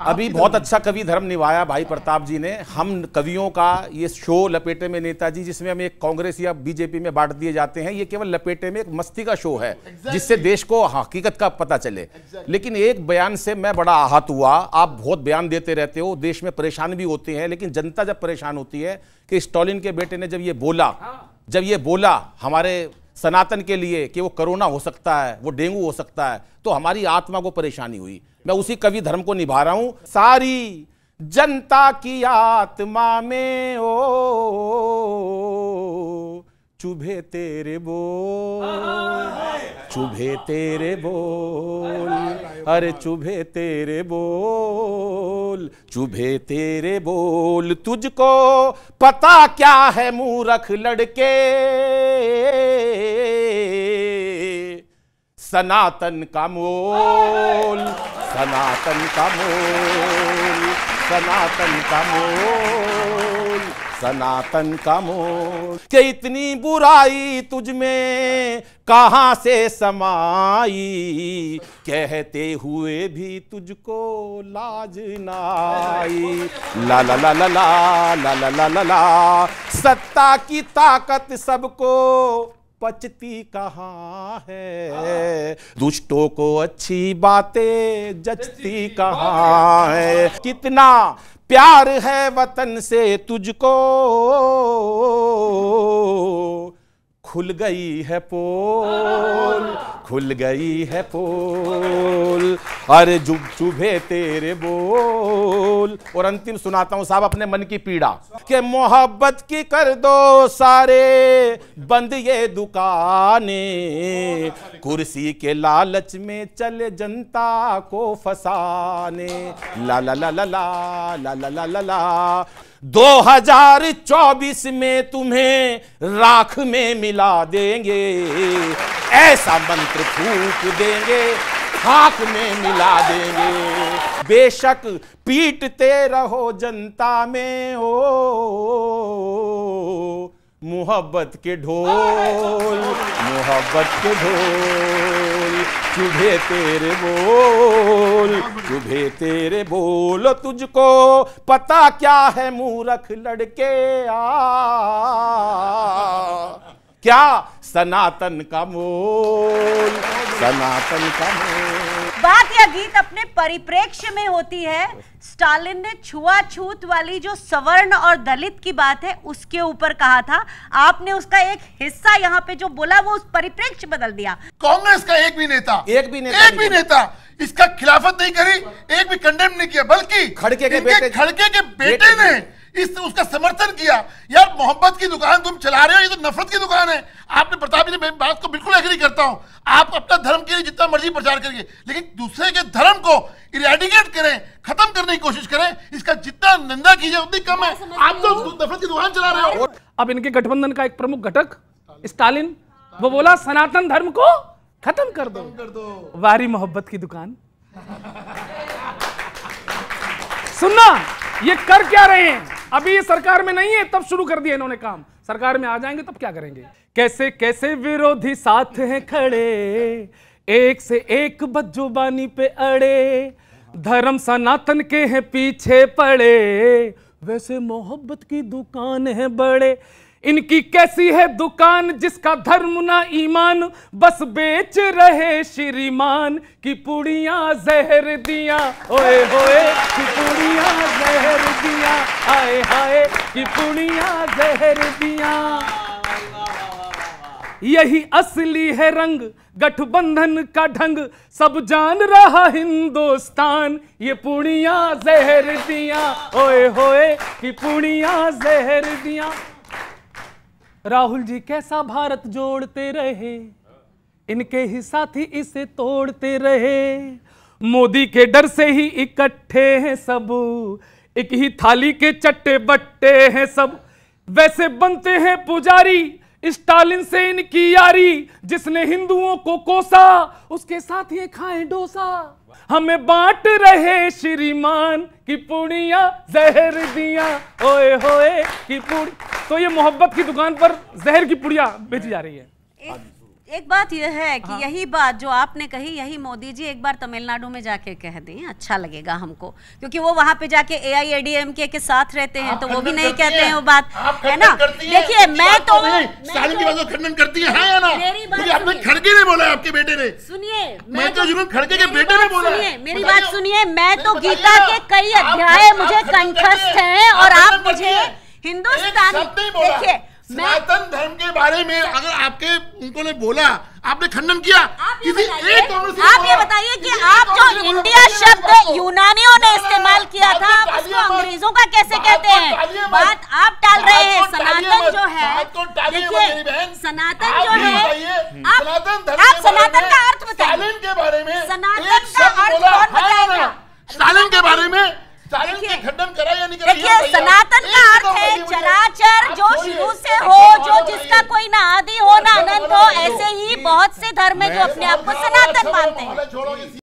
अभी तो बहुत अच्छा कवि धर्म निभाया भाई प्रताप जी ने हम कवियों का ये शो लपेटे में नेताजी जिसमें हम एक कांग्रेस या बीजेपी में बांट दिए जाते हैं ये केवल लपेटे में एक मस्ती का शो है जिससे देश को हकीकत का पता चले लेकिन एक बयान से मैं बड़ा आहत हुआ आप बहुत बयान देते रहते हो देश में परेशान भी होते हैं लेकिन जनता जब परेशान होती है कि स्टॉलिन के बेटे ने जब ये बोला हाँ। जब ये बोला हमारे सनातन के लिए कि वो कोरोना हो सकता है वो डेंगू हो सकता है तो हमारी आत्मा को परेशानी हुई मैं उसी कवि धर्म को निभा रहा हूं सारी जनता की आत्मा में ओ चुभे तेरे बोल चुभे तेरे बोल अरे चुभे तेरे बोल चुभे तेरे बोल तुझको पता क्या है मूरख लड़के सनातन का मोल सनातन का मोल सनातन का मोल सनातन का मोर के इतनी बुराई तुझ में कहाँ से समाई कहते हुए भी तुझको लाज नाई ला ला ला ला ला ला ला ला ला सत्ता की ताकत सबको पचती कहाँ है हाँ। दुष्टों को अच्छी बातें जचती कहाँ है हाँ। कितना प्यार है वतन से तुझको खुल गई है पोल खुल गई है पोल अरे जुब चुभे तेरे बोल और अंतिम सुनाता हूं साहब अपने मन की पीड़ा के मोहब्बत की कर दो सारे बंद ये दुकाने कुर्सी के लालच में चले जनता को फसाने ला ला ला ला ला ला ला ला ला 2024 में तुम्हें राख में मिला देंगे ऐसा मंत्र फूक देंगे हाथ में मिला देंगे बेशक पीटते रहो जनता में हो मोहब्बत के ढोल मोहब्बत के ढोल चुभे तेरे बोल चुभे तेरे बोल तुझको पता क्या है मूरख लड़के आ क्या सनातन का मोल सनातन का मोल बात या गीत अपने परिप्रेक्ष्य में होती है स्टालिन ने छुआछूत वाली जो सवर्ण और दलित की बात है उसके ऊपर कहा था आपने उसका एक हिस्सा यहाँ पे जो बोला वो उस परिप्रेक्ष्य बदल दिया कांग्रेस का एक भी नेता एक भी नेता एक भी नेता इसका खिलाफत नहीं करी एक भी कंडेम नहीं किया बल्कि खड़के के बेटे खड़के के बेटे ने इस उसका समर्थन किया यार मोहब्बत की दुकान तुम चला रहे हो ये तो नफरत की दुकान है आपने प्रताप जी मेरी बात को बिल्कुल एग्री करता हूँ आप अपना धर्म के लिए जितना मर्जी प्रचार करिए लेकिन दूसरे के धर्म को इरेडिकेट करें खत्म करने की कोशिश करें इसका जितना निंदा कीजिए उतनी कम है आप तो नफरत की दुकान चला रहे हो अब इनके गठबंधन का एक प्रमुख घटक स्टालिन वो बोला सनातन धर्म को खत्म कर दो कर दो वारी मोहब्बत की दुकान सुनना ये कर क्या रहे हैं अभी ये सरकार में नहीं है तब शुरू कर दिया इन्होंने काम सरकार में आ जाएंगे तब क्या करेंगे कैसे कैसे विरोधी साथ हैं खड़े एक से एक बज्जुबानी पे अड़े धर्म सनातन के हैं पीछे पड़े वैसे मोहब्बत की दुकान है बड़े इनकी कैसी है दुकान जिसका धर्म ना ईमान बस बेच रहे श्रीमान की पुड़िया जहर दिया ओए होए की पुड़िया जहर दिया आए हाय की पुड़िया जहर दिया यही असली है रंग गठबंधन का ढंग सब जान रहा हिंदुस्तान ये पुड़िया जहर दिया ओए होए की पुड़िया जहर दिया राहुल जी कैसा भारत जोड़ते रहे इनके ही साथी इसे तोड़ते रहे मोदी के डर से ही इकट्ठे हैं सब एक ही थाली के चट्टे बट्टे हैं सब वैसे बनते हैं पुजारी स्टालिन से इनकी यारी जिसने हिंदुओं को कोसा उसके साथ ये खाए डोसा हमें बांट रहे श्रीमान कि पुड़िया जहर दिया ओए होए कि पुड़ी तो ये मोहब्बत की दुकान पर जहर की पुड़िया बेची जा रही है एक, बात यह है कि हाँ। यही बात जो आपने कही यही मोदी जी एक बार तमिलनाडु में जाके कह दें अच्छा लगेगा हमको क्योंकि वो वहाँ पे जाके ए आई एडीएम के, के साथ रहते हैं तो वो भी नहीं कहते हैं वो बात है ना देखिए तो- मैं तो खड़गे ने बोला आपके बेटे ने सुनिए मैं तो, तो- खड़गे के बेटे ने बोला मेरी बात सुनिए मैं तो गीता के कई अध्याय मुझे तो कंठस्थ हैं और आप मुझे हिंदुस्तान देखिए सनातन धर्म के बारे में अगर आपके उनको ने बोला आपने खंडन किया आप ये बताइए कि आप जो इंडिया शब्द यूनानियों ने इस्तेमाल किया था आप उसको अंग्रेजों का कैसे कहते हैं बात आप टाल रहे हैं सनातन जो है सनातन जो है आप सनातन का स्टालिन के बारे में एक शब्द बोला हाँ स्टालिन के बारे में देखिए सनातन का अर्थ है चराचर जो शुरू से हो जो जिसका कोई ना आदि हो ना अनंत हो ऐसे ही बहुत से धर्म है जो अपने आप को सनातन अच्छा मानते हैं